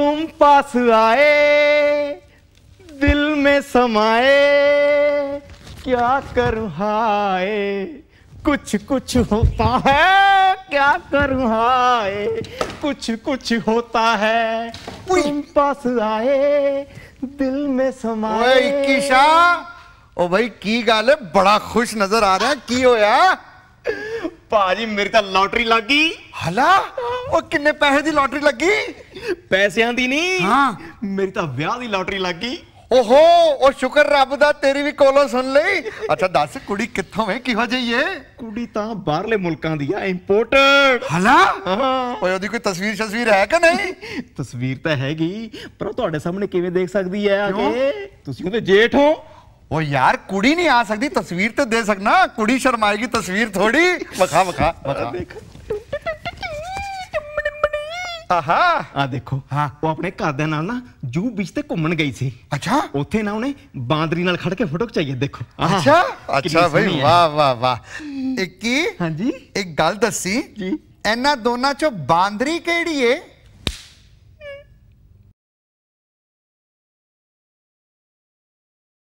तुम पास आए दिल में समाए क्या करूँ हाय कुछ कुछ होता है क्या करूँ हाय कुछ कुछ होता है तुम पास आए दिल में समाए किशा ओ भाई की गाल है बड़ा खुश नजर आ रहा है की होया पाजी मेरी तो लॉटरी लगी हला ਉਹ ਕਿੰਨੇ ਪੈਸੇ ਦੀ ਲੋਟਰੀ ਲੱਗੀ ਪੈਸਿਆਂ ਦੀ ਨਹੀਂ ਹਾਂ ਮੇਰੀ ਤਾਂ ਵਿਆਹ ਦੀ ਲੋਟਰੀ ਲੱਗੀ ਓਹੋ ਉਹ ਸ਼ੁਕਰ ਰੱਬ ਦਾ ਤੇਰੀ ਵੀ ਕੋਲੋਂ ਸੁਣ ਲਈ ਅੱਛਾ ਦੱਸ ਕੁੜੀ ਕਿੱਥੋਂ ਹੈ ਕਿਹੋ ਜਿਹੀ ਏ ਕੁੜੀ ਤਾਂ ਬਾਹਰਲੇ ਮੁਲਕਾਂ ਦੀ ਆ ਇੰਪੋਰਟਡ ਹਲਾ ਓਏ ਉਹਦੀ ਕੋਈ ਤਸਵੀਰ ਸ਼ਸਵੀਰ ਹੈ ਕਿ ਨਹੀਂ ਤਸਵੀਰ ਤਾਂ ਹੈਗੀ ਪਰ ਤੁਹਾਡੇ ਸਾਹਮਣੇ ਕਿਵੇਂ ਦੇਖ ਸਕਦੀ ਹੈ ਆ ਕੇ ਤੁਸੀਂ ਉਹਦੇ ਜੇਠ ਹੋ ਓ ਯਾਰ ਕੁੜੀ ਨਹੀਂ ਆ ਸਕਦੀ ਤਸਵੀਰ ਤੇ ਦੇ ਸਕਣਾ ਕੁੜੀ ਸ਼ਰਮਾਏਗੀ ਤਸਵੀਰ ਥੋੜੀ ਵਖਾ ਵਖਾ ਵਖਾ ਦੇਖ ਆਹਾ ਆ ਦੇਖੋ ਹਾਂ ਉਹ ਆਪਣੇ ਘਰਦਿਆਂ ਨਾਲ ਨਾ ਜੂ ਵਿੱਚ ਤੇ ਘੁੰਮਣ ਗਈ ਸੀ ਅੱਛਾ ਉੱਥੇ ਨਾ ਉਹਨੇ ਬਾਂਦਰੀ ਨਾਲ ਖੜ ਕੇ ਫੋਟੋ ਖਿਚਾਈ ਦੇਖੋ ਅੱਛਾ ਅੱਛਾ ਭਾਈ ਵਾਹ ਵਾਹ ਵਾਹ ਇੱਕੀ ਹਾਂਜੀ ਇੱਕ ਗੱਲ ਦੱਸੀ ਜੀ ਇਹਨਾਂ ਦੋਨਾਂ ਚੋਂ ਬਾਂਦਰੀ ਕਿਹੜੀ ਏ